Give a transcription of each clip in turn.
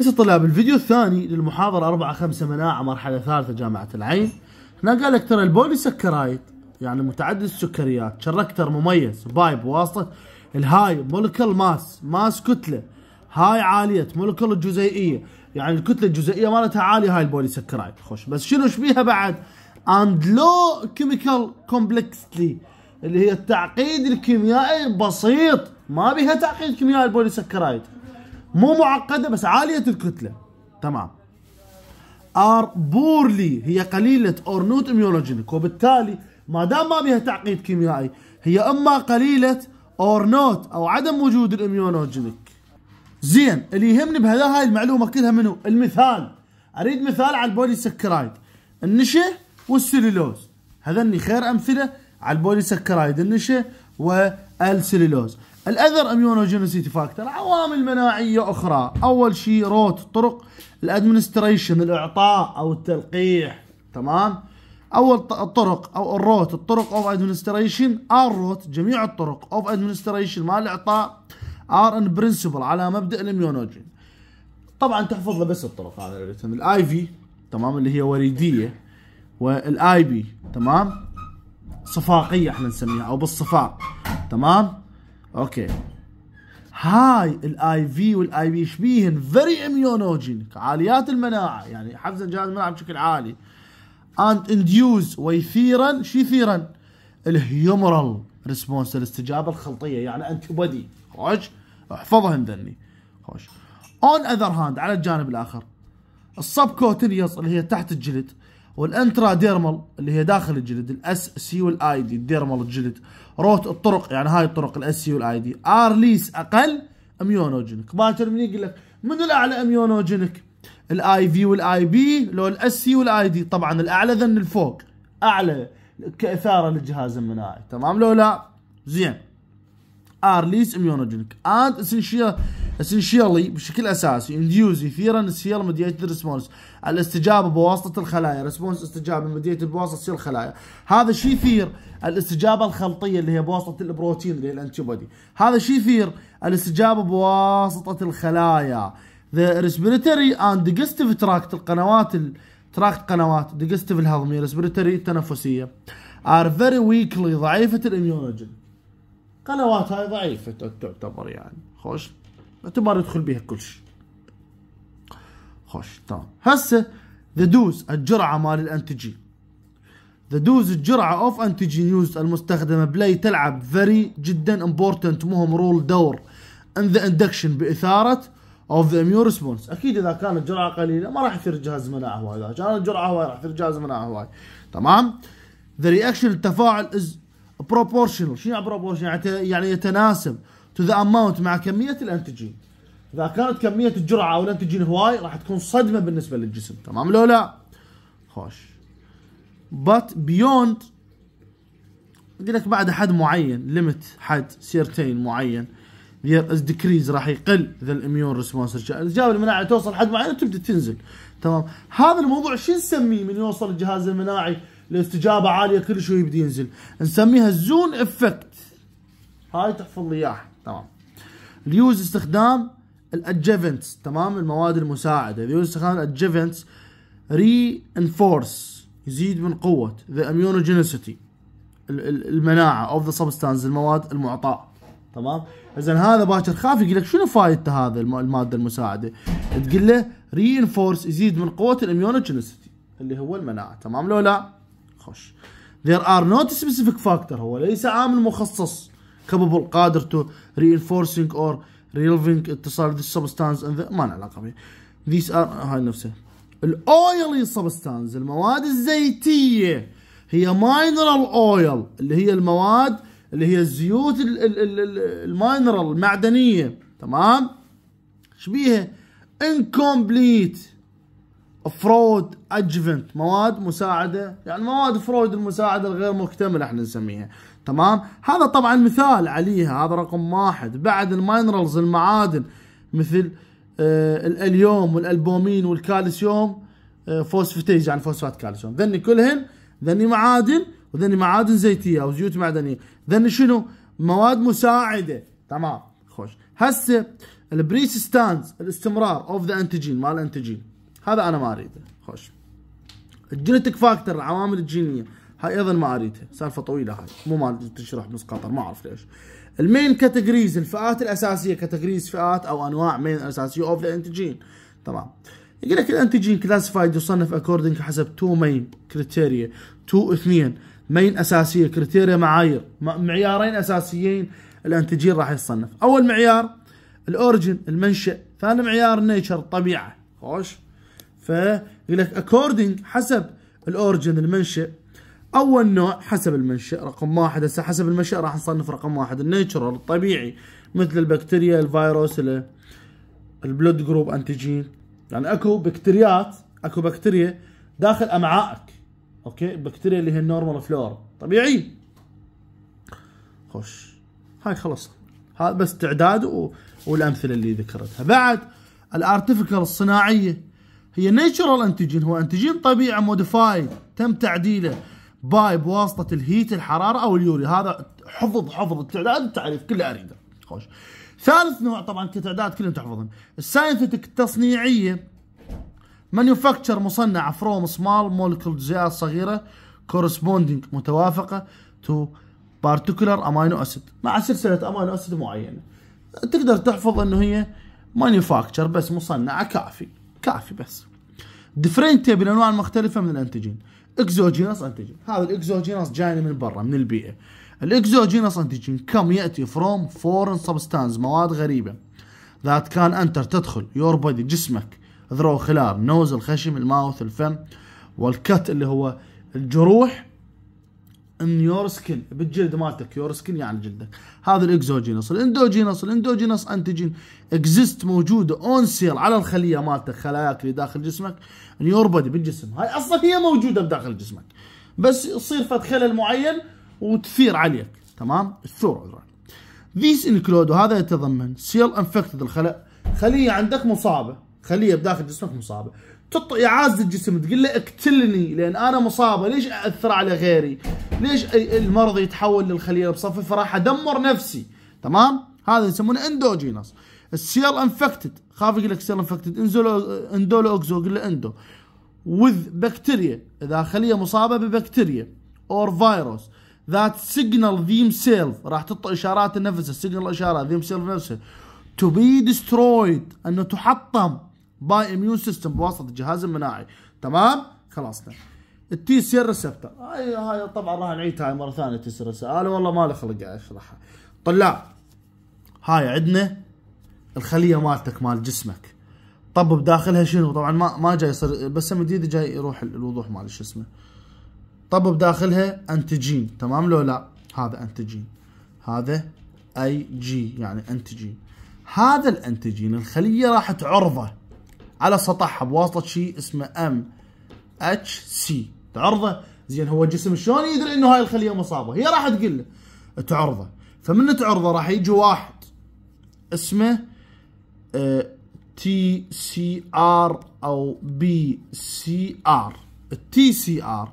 هسه طلاب الفيديو الثاني للمحاضرة 4 5 مناعة مرحلة ثالثة جامعة العين هنا قال لك ترى البولي سكرايد يعني متعدد السكريات شركتر مميز بايب واسطة الهاي مولكل ماس ماس كتلة هاي عالية مولكل الجزيئية يعني الكتلة الجزيئية مالتها عالية هاي البولي سكرايد خوش بس شنو شبيها بعد اند لو كيميكال كومبلكسلي اللي هي التعقيد الكيميائي بسيط ما بيها تعقيد كيميائي البولي سكرايد مو معقدة بس عالية الكتلة تمام ار بورلي هي قليلة اور نوت اميونوجينيك وبالتالي ما دام ما بها تعقيد كيميائي هي اما قليلة اور نوت او عدم وجود الاميونوجينيك زين اللي يهمني بهذا هاي المعلومة كلها منو المثال اريد مثال على البولي سكرايد النشا والسلولوز هذني خير امثلة على البولي سكرايد النشا والسلولوز الاذر اميونوجينيسيتي فاكتور عوامل مناعيه اخرى اول شيء روت طرق الادمنستريشن الاعطاء او التلقيح تمام اول الطرق او الروت الطرق اوف ادمنستريشن ار روت جميع الطرق اوف ادمنستريشن مال الاعطاء ار ان برنسبل على مبدا الاميونوجين طبعا تحفظ له بس الطرق هذا الاي في تمام اللي هي وريديه والاي بي تمام صفاقيه احنا نسميها او بالصفاق تمام اوكي هاي الاي في والاي بي شبيهن فيري اميونوجينك عاليات المناعه يعني حفز جهاز المناعه بشكل عالي اند انديوز ويثيرا شو يثيرا الهيومرال ريسبونس الاستجابه الخلطيه يعني انتي بودي خوش احفظهن ذني خوش اون اذر هاند على الجانب الاخر السب كوتينيوس اللي هي تحت الجلد والانترا ديرمال اللي هي داخل الجلد الاس سي والاي دي الديرمال الجلد روت الطرق يعني هاي الطرق الاس سي والاي دي ار ليس اقل اميونوجينك باكر من يقول لك من الاعلى اميونوجينك الاي في والاي بي لو الاس سي والاي دي طبعا الاعلى ذن الفوق اعلى كاثاره للجهاز المناعي تمام لو لا زين ار ليس اميونوجينك اند اسنشيال اسنشيالي بشكل اساسي انديوز يثير سيال مديت ريسبونس الاستجابه بواسطه الخلايا ريسبونس استجابه مديت بواسطه سيل الخلايا هذا شيء يثير الاستجابه الخلطيه اللي هي بواسطه البروتين اللي هي الانتيبودي هذا شيء يثير الاستجابه بواسطه الخلايا ذا ريسبيريتري اند ديجستيف تراكت القنوات تراكت قنوات ديجستيف الهضمي ريسبيريتري التنفسيه ار فيري ويكلي ضعيفه الاميونوجين قنوات هاي ضعيفه تعتبر يعني خوش تبقى يدخل بها كل شيء خوش تمام طيب. هسه ذا دوز الجرعه مال الانتيجين ذا دوز الجرعه اوف انتيجين يوز المستخدمه بلاي تلعب فيري جدا امبورتنت مهم رول دور ان ذا اندكشن باثاره اوف ذا اميون ريسبونس اكيد اذا كانت جرعه قليله ما راح يثير جهاز المناعه هواي اذا كانت جرعه هواي راح يثير جهاز المناعه هواي تمام ذا رياكشن التفاعل از بروبورشنال شنو يعني بروبورشنال يعني, يعني يتناسب تو ذا اماونت مع كميه الانتجين اذا كانت كميه الجرعه او الانتجين هواي راح تكون صدمه بالنسبه للجسم تمام لو لا خوش بات بيوند يقول لك بعد حد معين ليمت حد سيرتين معين ديكريز راح يقل ذا الاميون ريسبونس الجهاز المناعي توصل حد معين تبدا تنزل تمام هذا الموضوع شو نسميه من يوصل الجهاز المناعي لاستجابه عاليه كل شوي يبدا ينزل نسميها الزون افكت هاي تحفظ لي اياها تمام اليوز استخدام الادجفنتس تمام المواد المساعده اليوز استخدام الادجفنتس ري انفورس يزيد من قوه ذا اميونوجينيسيتي المناعه اوف ذا سبستانس المواد المعطاء تمام اذا هذا باكر خاف يقول لك شنو فائدته هذا الماده المساعده تقول له ري انفورس يزيد من قوه الاميونوجينيسيتي اللي هو المناعه تمام لو لا خش there are not specific factor هو ليس عامل مخصص كابابل قادر تو reinforcing اور ريلفينج اتصال ذي substance ما له علاقه فيه ذيس ار هاي نفسها الاويلي سبستانز المواد الزيتيه هي ماينرال اويل اللي هي المواد اللي هي الزيوت الماينرال المعدنيه تمام شبيهه incomplete فرويد اجفنت مواد مساعده يعني مواد فرويد المساعده الغير مكتمله احنا نسميها تمام هذا طبعا مثال عليها هذا رقم واحد بعد المينرالز المعادن مثل آه الاليوم والالبومين والكالسيوم آه فوسفتيز يعني فوسفات كالسيوم ذني كلهن ذني معادن وذني معادن زيتيه او زيوت معدنيه ذني شنو مواد مساعده تمام خوش هسه البريسستانز الاستمرار اوف ذا انتجين مال انتجين هذا انا ما اريده خوش الجينيتك فاكتور العوامل الجينيه هاي ايضا ما اريدها سالفه طويله هاي مو ما تشرح بنص قطر ما اعرف ليش المين كاتيجوريز الفئات الاساسيه كاتيجوريز فئات او انواع مين اساسيه اوف انتجين تمام يقول لك الانتجين كلاسيفايد يصنف اكوردنج حسب تو مين كريتيريا تو اثنين مين اساسيه كريتيريا معايير معيارين اساسيين الانتجين راح يتصنف اول معيار الاورجن المنشا ثاني معيار نيتشر الطبيعه خوش فيقول لك اكوردنج حسب الاورجن المنشا اول نوع حسب المنشا رقم واحد هسه حسب المنشا راح نصنف رقم واحد النيتشرال الطبيعي مثل البكتيريا الفيروس البلود جروب انتيجين يعني اكو بكتيريات اكو بكتيريا داخل امعائك اوكي البكتيريا اللي هي النورمال فلورا طبيعي خش هاي خلص هذا بس تعداد والامثله اللي ذكرتها بعد الارتفكال الصناعيه هي نيتشرال انتيجين هو انتيجين طبيعي موديفايد تم تعديله باي بواسطه الهيت الحراره او اليوري هذا حفظ حفظ التعداد التعريف كله اريده خوش ثالث نوع طبعا كتعداد كلهم تحفظهم الساينثيتك التصنيعيه مانيوفاكتشر مصنعه فروم سمال مولكيول جزيئات صغيره كورسبوندينج متوافقه تو بارتيكولر امينو اسيد مع سلسله امينو اسيد معينه تقدر تحفظ انه هي مانيوفاكتشر بس مصنعه كافي كافي بس ديفرنتيه بالانواع المختلفه من الانتيجين اكزوجينس انتيجين هذا الاكزوجينس جاينا من برا من البيئه الاكزوجينس انتيجين كم ياتي فروم فورن سبستانس مواد غريبه ذات كان انتر تدخل يور بودي جسمك ذرو خلال نوز الخشم الماوث الفم والكت اللي هو الجروح ان يور سكن بالجلد مالتك يور سكن يعني جلدك هذا الاكزوجينوس الاندوجينوس الاندوجينوس انتيجين اكزيست موجوده اون سيل على الخليه مالتك خلاياك اللي داخل جسمك ان يور بودي بالجسم هاي اصلا هي موجوده بداخل جسمك بس يصير فد خلل معين وتثير عليك تمام الثور ذيس انكلود وهذا يتضمن سيل انفكتد الخلايا خليه عندك مصابه خليه بداخل جسمك مصابه تط... اعاز الجسم تقول له اقتلني لان انا مصابه ليش اثر على غيري؟ ليش المرض يتحول للخليه بصفي فراح ادمر نفسي تمام؟ هذا يسمونه اندوجينس السير انفكتد خاف يقول لك سير انفكتد انزولو اندولو اوكزو قول له اندو وذ بكتيريا اذا خليه مصابه ببكتيريا اور فيروس ذات سيجنال ذيم سيلف راح تعطي اشارات النفس سيجنال اشاره ذيم سيلف نفسه تو بي ديسترويد انه تحطم باي اميون سيستم بواسطه الجهاز المناعي تمام خلصنا نعم. التي سيل ريسبتر هاي هاي طبعا راح نعيدها مره ثانيه التي سيل ريسبتر انا والله ما لي خلق اشرحها طلاب هاي عندنا الخليه مالتك مال جسمك طب بداخلها شنو طبعا ما ما جاي يصير بس مديد جاي يروح الوضوح مال شو اسمه طب بداخلها انتجين تمام لو لا هذا انتجين هذا اي جي يعني انتجين هذا الانتجين الخليه راح تعرضه على سطحها بواسطه شيء اسمه ام اتش سي تعرضه زين هو الجسم شلون يدري انه هاي الخليه مصابه هي راح تقول له تعرضه فمن تعرضه راح يجي واحد اسمه تي سي ار او بي سي ار التي سي ار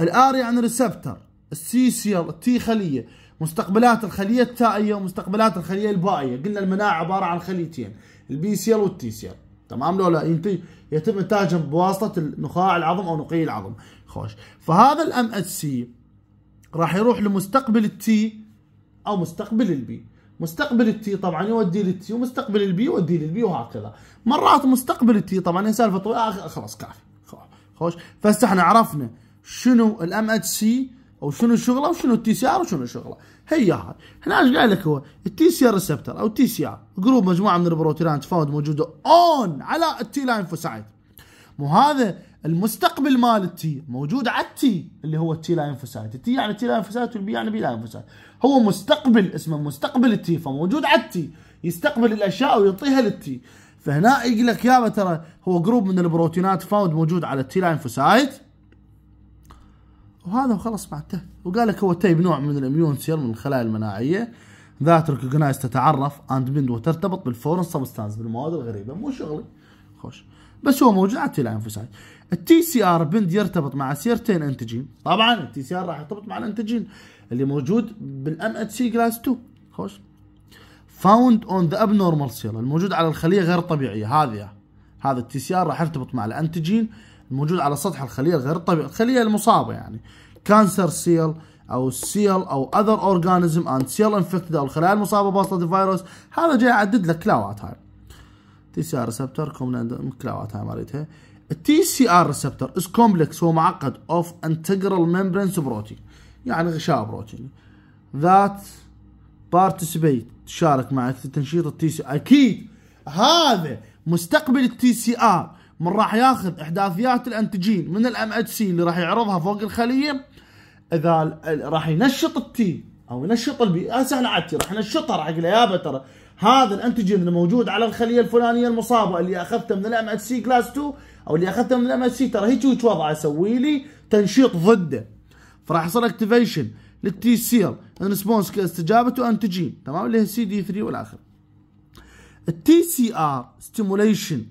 الار يعني ريسبتر السي سي ار التي خليه مستقبلات الخليه التائيه ومستقبلات الخليه البائيه قلنا المناعه عباره عن خليتين البي سي ار والتي سي ار تمام لا ينتج يتم انتاجه بواسطه نخاع العظم او نقي العظم خوش فهذا الام اتش سي راح يروح لمستقبل التي او مستقبل البي مستقبل التي طبعا يودي للتي ومستقبل البي يودي للبي وهكذا مرات مستقبل التي طبعا هي سالفه طويله خلاص كافي خوش فهسه احنا عرفنا شنو الام اتش سي او شنو شغله وشنو التي سي ار وشنو شغله هاي هنا ايش قال لك هو التي سي ار ريسبتر او تي سي ار جروب مجموعه من البروتينات فاود موجوده اون على التي فوسايد مو هذا المستقبل مال التي موجود على التي اللي هو التي فوسايد التي يعني تي فوسايد والبي يعني بي فوسايد هو مستقبل اسمه مستقبل التي فموجود على التي يستقبل الاشياء ويعطيها للتي فهنا يقول لك يابا ترى هو جروب من البروتينات فاوند موجود على التي فوسايد وهذا خلاص معته وقال لك هو تيب نوع من الاميون سيل من الخلايا المناعيه ذات ريكوجنايز تتعرف اند بند وترتبط بالفورن سبستانس بالمواد الغريبه مو شغلي خوش بس هو موجود على التيلانفوسايد التي سي ار بند يرتبط مع سيرتين انتجين طبعا التي سي ار راح يرتبط مع الانتجين اللي موجود بالام اتش سي كلاس 2 خوش فاوند اون ذا ابنورمال سيل الموجود على الخليه غير طبيعيه هذه هذا التي سي ار راح يرتبط مع الانتجين الموجود على سطح الخليه الغير الطبيعي الخليه المصابه يعني كانسر سيل او سيل او اذر اورجانيزم اند سيل انفكتد او الخلايا المصابه بواسطه الفيروس هذا جاي يعدد لك كلاوات هاي تي سي ار ريسبتر كلاوات هاي مالتها التي سي ار ريسبتر از كومبلكس هو معقد اوف انتجرال ممبرنس بروتين يعني غشاء بروتين ذات بارتيسيبيت تشارك مع تنشيط التي سي اكيد هذا مستقبل التي سي ار من راح ياخذ احداثيات الانتجين من الام اتش سي اللي راح يعرضها فوق الخليه اذا راح ينشط التي او ينشط البي آه، سهله على التي راح ينشطها راح يقول يابا ترى هذا الانتجين الموجود على الخليه الفلانيه المصابه اللي اخذته من الام اتش سي كلاس 2 او اللي اخذته من الام اتش سي ترى هيك هيك وضعه اسوي لي تنشيط ضده فراح يحصل اكتيفيشن للتي سيل ريسبونس كاستجابته انتجين تمام اللي هي سي دي 3 والاخر التي سي ار ستيموليشن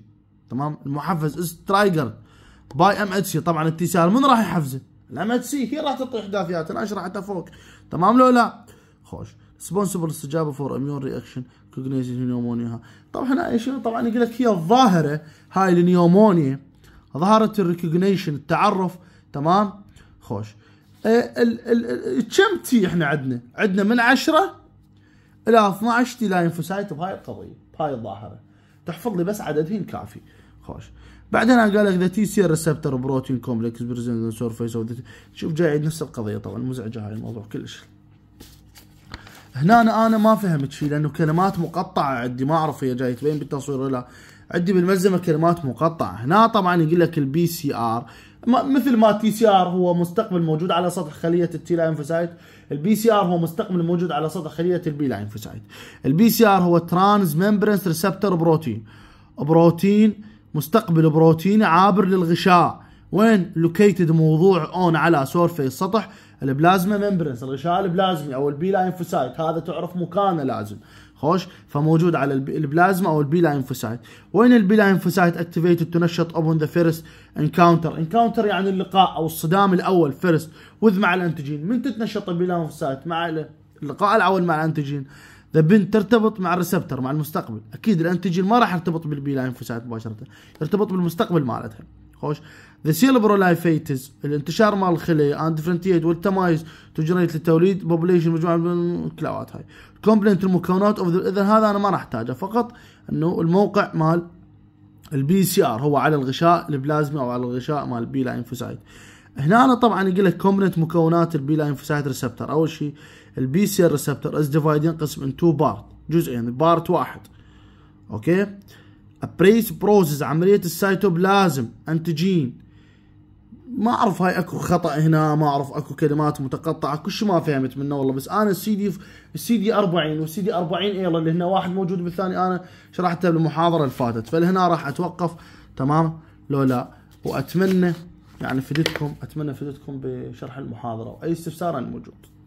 تمام المحفز سترايجر باي ام اتش سي طبعا اتصال من راح يحفزه الام اتش سي هي راح تعطي احداثيات انا حتى فوق تمام لو لا خوش سبونسبل استجابه فور اميون رياكشن كوجنيشن نيومونيا طبعا هنا شنو طبعا يقول لك هي الظاهره هاي النيومونيا ظاهره الريكوجنيشن التعرف تمام خوش كم تي احنا عندنا؟ عندنا من 10 الى 12 تي لاينفوسايت بهاي القضيه بهاي الظاهره تحفظ لي بس عددين كافي النقاش بعدين قال لك ذا تي سي ريسبتر بروتين كومبلكس بريزنت سيرفيس شوف جاي نفس القضيه طبعا مزعجه هاي الموضوع كلش هنا أنا, انا ما فهمت شيء لانه كلمات مقطعه عندي ما اعرف هي جاي تبين بالتصوير ولا عندي بالملزمه كلمات مقطعه هنا طبعا يقول لك البي سي ار مثل ما تي سي ار هو مستقبل موجود على سطح خليه التي لاينفوسايت البي سي ار هو مستقبل موجود على سطح خليه البي لاينفوسايت البي سي ار هو ترانز ممبرنس ريسبتور بروتين بروتين مستقبل بروتيني عابر للغشاء وين لوكيتد موضوع اون على سورفي سطح البلازما ممبرنس الغشاء البلازمي او البي لاينفوسايت هذا تعرف مكانه لازم خوش فموجود على البلازما او البي لاينفوسايت وين البي لاينفوسايت اكتيفيتد تنشط اون ذا فيرست انكاونتر انكاونتر يعني اللقاء او الصدام الاول فيرست وذ مع الانتجين من تتنشط البي لاينفوسايت مع اللقاء الاول مع الانتجين ذا بنت ترتبط مع الريسبتر مع المستقبل اكيد الانتجين ما راح يرتبط بالبي لاينفوسايت مباشره يرتبط بالمستقبل مالتها خوش ذا سيلبرو لايفيتز الانتشار مال الخليه اند ديفرنتيت والتمايز جنريت للتوليد بوبليشن مجموعه من الكلاوات هاي كومبلنت المكونات اوف اذا هذا انا ما راح احتاجه فقط انه الموقع مال البي سي ار هو على الغشاء البلازما او على الغشاء مال البي فوسايت هنا أنا طبعا يقول لك كومبنت مكونات البي لاينفوسايت ريسبتر اول شيء البي سي ريسبتر از ديفايد ينقسم ان تو بارت جزئين بارت واحد اوكي ابريس بروسس عمليه السيتوبلازم انتجين ما اعرف هاي اكو خطا هنا ما اعرف اكو كلمات متقطعه كل شيء ما فهمت منه والله بس انا السي دي السي دي 40 والسي دي 40 اي اللي هنا واحد موجود بالثاني انا شرحته بالمحاضره اللي فاتت فلهنا راح اتوقف تمام لو لا واتمنى يعني فدتكم اتمنى فدتكم بشرح المحاضره واي استفسار انا موجود